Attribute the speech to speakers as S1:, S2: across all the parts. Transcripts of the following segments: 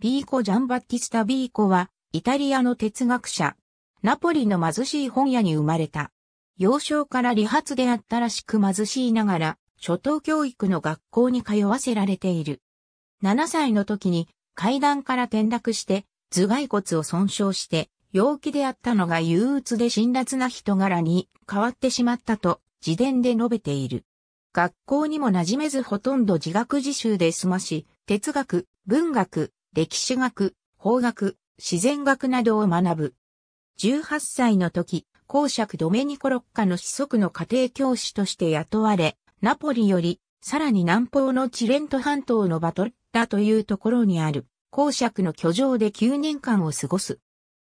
S1: ビーコ・ジャンバッティスタ・ビーコは、イタリアの哲学者。ナポリの貧しい本屋に生まれた。幼少から理髪であったらしく貧しいながら、初等教育の学校に通わせられている。7歳の時に階段から転落して、頭蓋骨を損傷して、陽気であったのが憂鬱で辛辣な人柄に変わってしまったと、自伝で述べている。学校にも馴染めずほとんど自学自習で済まし、哲学、文学、歴史学、法学、自然学などを学ぶ。18歳の時、公爵ドメニコ・ロッカの子息の家庭教師として雇われ、ナポリより、さらに南方のチレント半島のバトルだというところにある、公爵の居城で9年間を過ごす。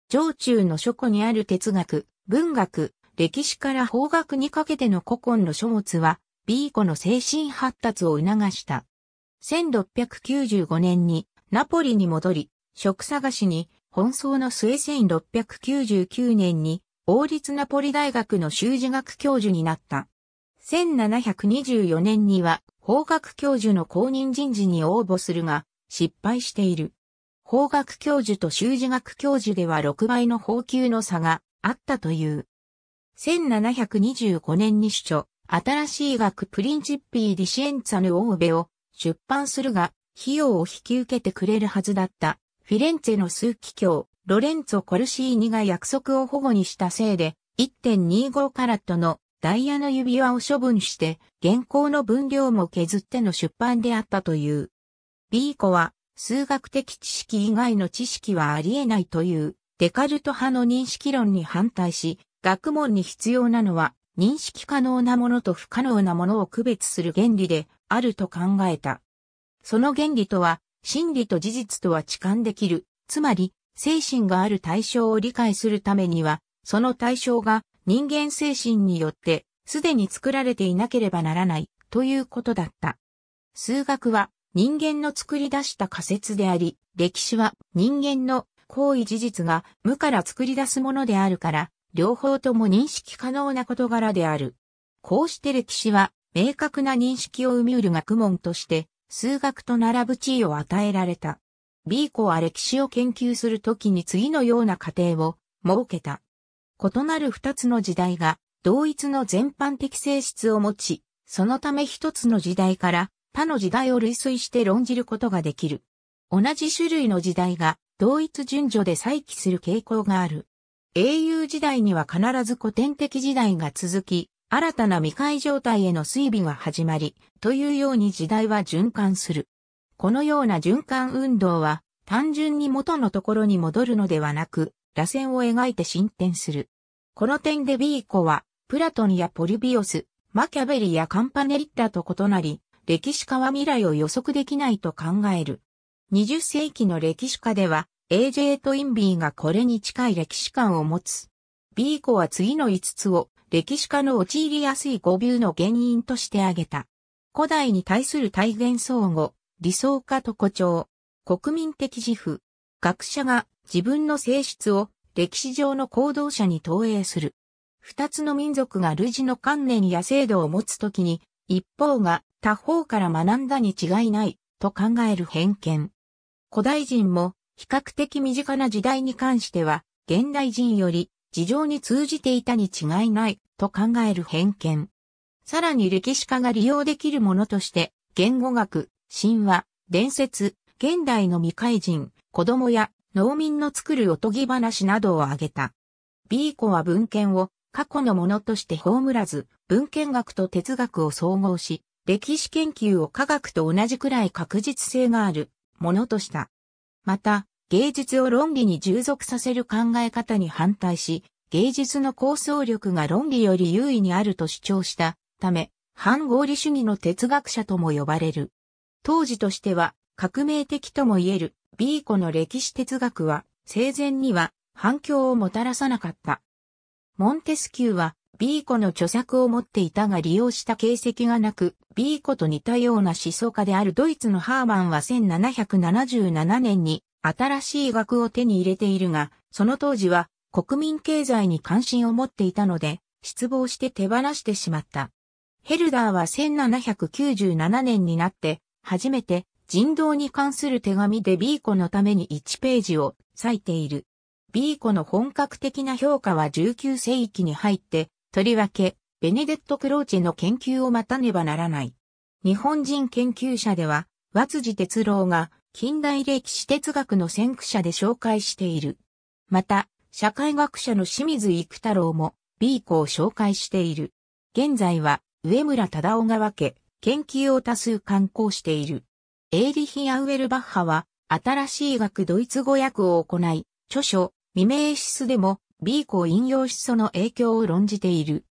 S1: 上中の書庫にある哲学、文学、歴史から法学にかけての古今の書物は、ビーコの精神発達を促した。1695年にナポリに戻り、職探しに、奔走の末1699年に、王立ナポリ大学の修士学教授になった。1724年には、法学教授の公認人事に応募するが、失敗している。法学教授と修士学教授では6倍の法級の差があったという。1725年に主著、新しい学プリンチッピー・ディシエンツァヌ・オーベを出版するが、費用を引き受けてくれるはずだったフィレンツェの枢機卿、ロレンツォ・コルシーニが約束を保護にしたせいで、1.25カラットのダイヤの指輪を処分して、現行の分量も削っての出版であったという。B 子は、数学的知識以外の知識はありえないという、デカルト派の認識論に反対し、学問に必要なのは、認識可能なものと不可能なものを区別する原理で、あると考えた。その原理とは、真理と事実とは置換できる。つまり、精神がある対象を理解するためには、その対象が人間精神によってすでに作られていなければならないということだった。数学は人間の作り出した仮説であり、歴史は人間の行為事実が無から作り出すものであるから、両方とも認識可能な事柄である。こうして歴史は明確な認識を生みうる学問として数学と並ぶ地位を与えられた。B コは歴史を研究するときに次のような過程を設けた。異なる二つの時代が同一の全般的性質を持ち、そのため一つの時代から他の時代を類推して論じることができる。同じ種類の時代が同一順序で再起する傾向がある。英雄時代には必ず古典的時代が続き、新たな未開状態への水尾が始まり、というように時代は循環する。このような循環運動は、単純に元のところに戻るのではなく、螺旋を描いて進展する。この点でビーコは、プラトンやポリビオス、マキャベリやカンパネリッタと異なり、歴史家は未来を予測できないと考える。20世紀の歴史家では、A.J. とインビーがこれに近い歴史観を持つ。B 子は次の5つを歴史家の陥りやすい誤謬の原因として挙げた。古代に対する体現相互、理想化と誇張、国民的自負、学者が自分の性質を歴史上の行動者に投影する。二つの民族が類似の観念や制度を持つときに、一方が他方から学んだに違いないと考える偏見。古代人も比較的身近な時代に関しては現代人より事情に通じていたに違いないと考える偏見。さらに歴史家が利用できるものとして、言語学、神話、伝説、現代の未開人、子供や農民の作るおとぎ話などを挙げた。B 子は文献を過去のものとして葬らず、文献学と哲学を総合し、歴史研究を科学と同じくらい確実性があるものとした。また、芸術を論理に従属させる考え方に反対し、芸術の構想力が論理より優位にあると主張したため、反合理主義の哲学者とも呼ばれる。当時としては革命的とも言えるビーコの歴史哲学は生前には反響をもたらさなかった。モンテスキューはビーコの著作を持っていたが利用した形跡がなく、ビーコと似たような思想家であるドイツのハーマンは1777年に新しい額を手に入れているが、その当時は国民経済に関心を持っていたので、失望して手放してしまった。ヘルダーは1797年になって、初めて人道に関する手紙でビーコのために1ページを割いている。ビーコの本格的な評価は19世紀に入って、とりわけ、ベネデット・クローチェの研究を待たねばならない。日本人研究者では、和辻哲郎が近代歴史哲学の先駆者で紹介している。また、社会学者の清水育太郎も B コを紹介している。現在は上村忠夫が分け、研究を多数刊行している。エーリヒ・アウェルバッハは、新しい学ドイツ語訳を行い、著書、未明シスでも、B を引用思想の影響を論じている。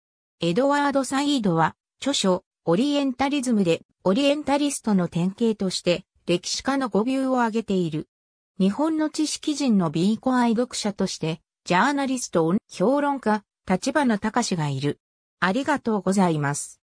S1: エドワード・サイードは、著書、オリエンタリズムで、オリエンタリストの典型として、歴史家の語尾を挙げている。日本の知識人のビーコ愛読者として、ジャーナリスト、評論家、立花隆がいる。ありがとうございます。